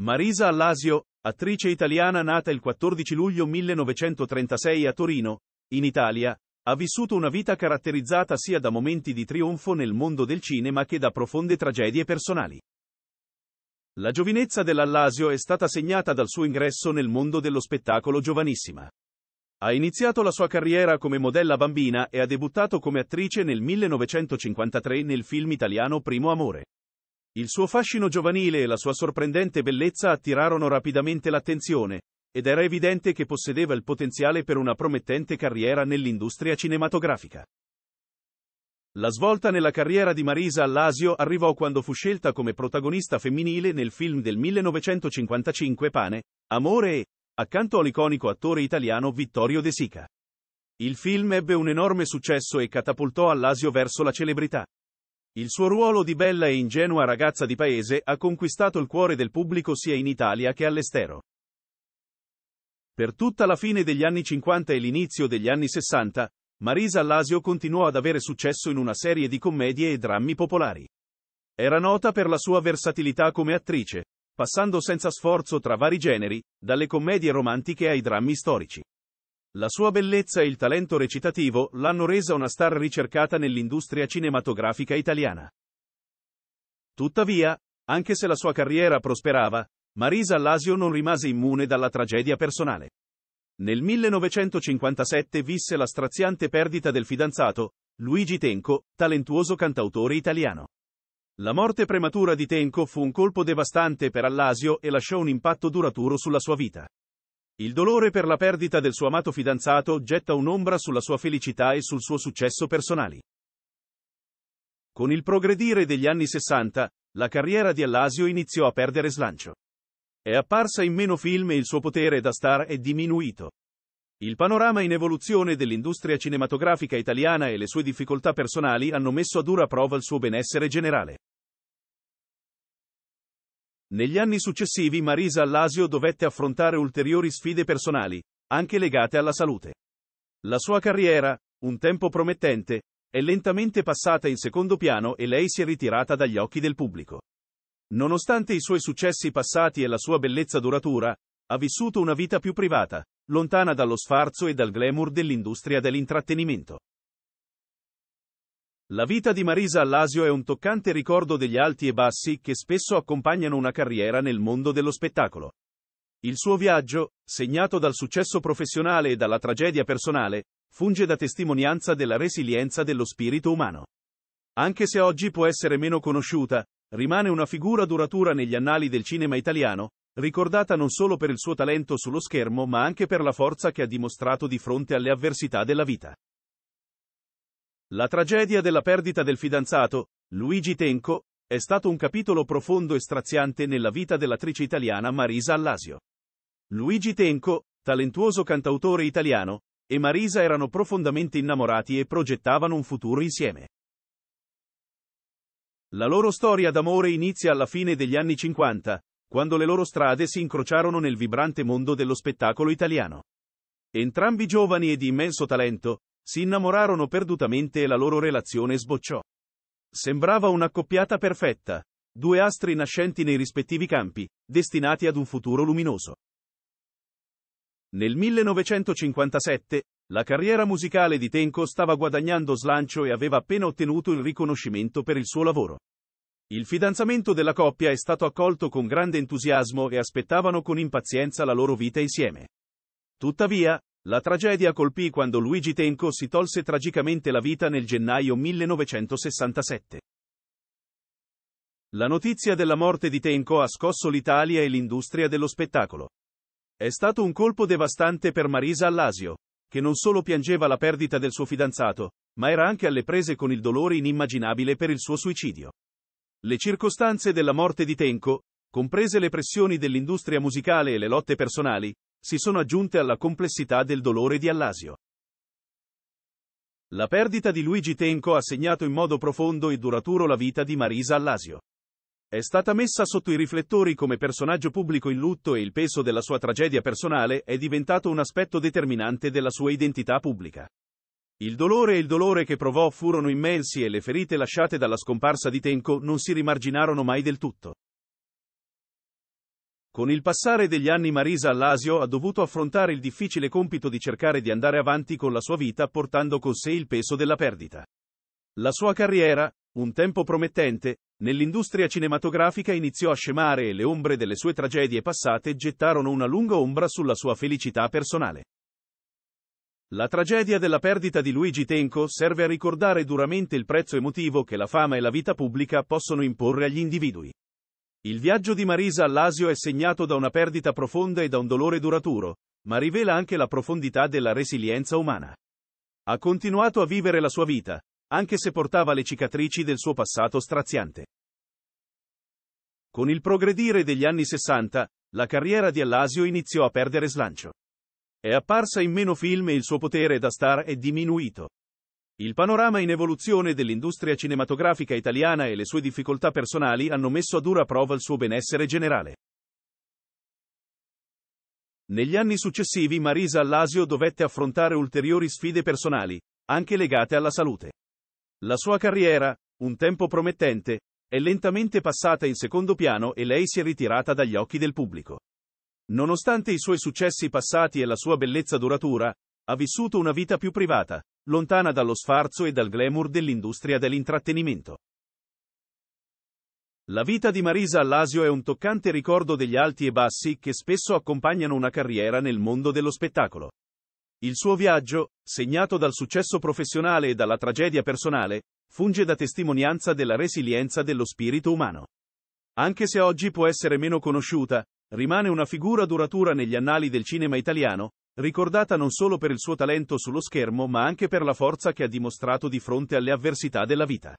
Marisa Allasio, attrice italiana nata il 14 luglio 1936 a Torino, in Italia, ha vissuto una vita caratterizzata sia da momenti di trionfo nel mondo del cinema che da profonde tragedie personali. La giovinezza dell'Allasio è stata segnata dal suo ingresso nel mondo dello spettacolo giovanissima. Ha iniziato la sua carriera come modella bambina e ha debuttato come attrice nel 1953 nel film italiano Primo Amore. Il suo fascino giovanile e la sua sorprendente bellezza attirarono rapidamente l'attenzione, ed era evidente che possedeva il potenziale per una promettente carriera nell'industria cinematografica. La svolta nella carriera di Marisa Allasio arrivò quando fu scelta come protagonista femminile nel film del 1955 Pane, Amore e, accanto all'iconico attore italiano Vittorio De Sica. Il film ebbe un enorme successo e catapultò Allasio verso la celebrità. Il suo ruolo di bella e ingenua ragazza di paese ha conquistato il cuore del pubblico sia in Italia che all'estero. Per tutta la fine degli anni 50 e l'inizio degli anni 60, Marisa Lasio continuò ad avere successo in una serie di commedie e drammi popolari. Era nota per la sua versatilità come attrice, passando senza sforzo tra vari generi, dalle commedie romantiche ai drammi storici. La sua bellezza e il talento recitativo l'hanno resa una star ricercata nell'industria cinematografica italiana. Tuttavia, anche se la sua carriera prosperava, Marisa Lasio non rimase immune dalla tragedia personale. Nel 1957 visse la straziante perdita del fidanzato, Luigi Tenco, talentuoso cantautore italiano. La morte prematura di Tenco fu un colpo devastante per Allasio e lasciò un impatto duraturo sulla sua vita. Il dolore per la perdita del suo amato fidanzato getta un'ombra sulla sua felicità e sul suo successo personali. Con il progredire degli anni 60, la carriera di Allasio iniziò a perdere slancio. È apparsa in meno film e il suo potere da star è diminuito. Il panorama in evoluzione dell'industria cinematografica italiana e le sue difficoltà personali hanno messo a dura prova il suo benessere generale. Negli anni successivi Marisa Allasio dovette affrontare ulteriori sfide personali, anche legate alla salute. La sua carriera, un tempo promettente, è lentamente passata in secondo piano e lei si è ritirata dagli occhi del pubblico. Nonostante i suoi successi passati e la sua bellezza duratura, ha vissuto una vita più privata, lontana dallo sfarzo e dal glamour dell'industria dell'intrattenimento. La vita di Marisa Allasio è un toccante ricordo degli alti e bassi che spesso accompagnano una carriera nel mondo dello spettacolo. Il suo viaggio, segnato dal successo professionale e dalla tragedia personale, funge da testimonianza della resilienza dello spirito umano. Anche se oggi può essere meno conosciuta, rimane una figura duratura negli annali del cinema italiano, ricordata non solo per il suo talento sullo schermo ma anche per la forza che ha dimostrato di fronte alle avversità della vita. La tragedia della perdita del fidanzato, Luigi Tenco, è stato un capitolo profondo e straziante nella vita dell'attrice italiana Marisa Allasio. Luigi Tenco, talentuoso cantautore italiano, e Marisa erano profondamente innamorati e progettavano un futuro insieme. La loro storia d'amore inizia alla fine degli anni 50, quando le loro strade si incrociarono nel vibrante mondo dello spettacolo italiano. Entrambi giovani e di immenso talento, si innamorarono perdutamente e la loro relazione sbocciò. Sembrava una coppiata perfetta. Due astri nascenti nei rispettivi campi, destinati ad un futuro luminoso. Nel 1957, la carriera musicale di Tenko stava guadagnando slancio e aveva appena ottenuto il riconoscimento per il suo lavoro. Il fidanzamento della coppia è stato accolto con grande entusiasmo e aspettavano con impazienza la loro vita insieme. Tuttavia, la tragedia colpì quando Luigi Tenco si tolse tragicamente la vita nel gennaio 1967. La notizia della morte di Tenco ha scosso l'Italia e l'industria dello spettacolo. È stato un colpo devastante per Marisa Allasio, che non solo piangeva la perdita del suo fidanzato, ma era anche alle prese con il dolore inimmaginabile per il suo suicidio. Le circostanze della morte di Tenco, comprese le pressioni dell'industria musicale e le lotte personali, si sono aggiunte alla complessità del dolore di Allasio. La perdita di Luigi Tenco ha segnato in modo profondo e duraturo la vita di Marisa Allasio. È stata messa sotto i riflettori come personaggio pubblico in lutto e il peso della sua tragedia personale è diventato un aspetto determinante della sua identità pubblica. Il dolore e il dolore che provò furono immensi e le ferite lasciate dalla scomparsa di Tenco non si rimarginarono mai del tutto. Con il passare degli anni Marisa Allasio ha dovuto affrontare il difficile compito di cercare di andare avanti con la sua vita portando con sé il peso della perdita. La sua carriera, un tempo promettente, nell'industria cinematografica iniziò a scemare e le ombre delle sue tragedie passate gettarono una lunga ombra sulla sua felicità personale. La tragedia della perdita di Luigi Tenco serve a ricordare duramente il prezzo emotivo che la fama e la vita pubblica possono imporre agli individui. Il viaggio di Marisa all'Asio è segnato da una perdita profonda e da un dolore duraturo, ma rivela anche la profondità della resilienza umana. Ha continuato a vivere la sua vita, anche se portava le cicatrici del suo passato straziante. Con il progredire degli anni 60, la carriera di Allasio iniziò a perdere slancio. È apparsa in meno film e il suo potere da star è diminuito. Il panorama in evoluzione dell'industria cinematografica italiana e le sue difficoltà personali hanno messo a dura prova il suo benessere generale. Negli anni successivi Marisa Allasio dovette affrontare ulteriori sfide personali, anche legate alla salute. La sua carriera, un tempo promettente, è lentamente passata in secondo piano e lei si è ritirata dagli occhi del pubblico. Nonostante i suoi successi passati e la sua bellezza duratura, ha vissuto una vita più privata, lontana dallo sfarzo e dal glamour dell'industria dell'intrattenimento. La vita di Marisa Allasio è un toccante ricordo degli alti e bassi che spesso accompagnano una carriera nel mondo dello spettacolo. Il suo viaggio, segnato dal successo professionale e dalla tragedia personale, funge da testimonianza della resilienza dello spirito umano. Anche se oggi può essere meno conosciuta, rimane una figura duratura negli annali del cinema italiano, ricordata non solo per il suo talento sullo schermo ma anche per la forza che ha dimostrato di fronte alle avversità della vita.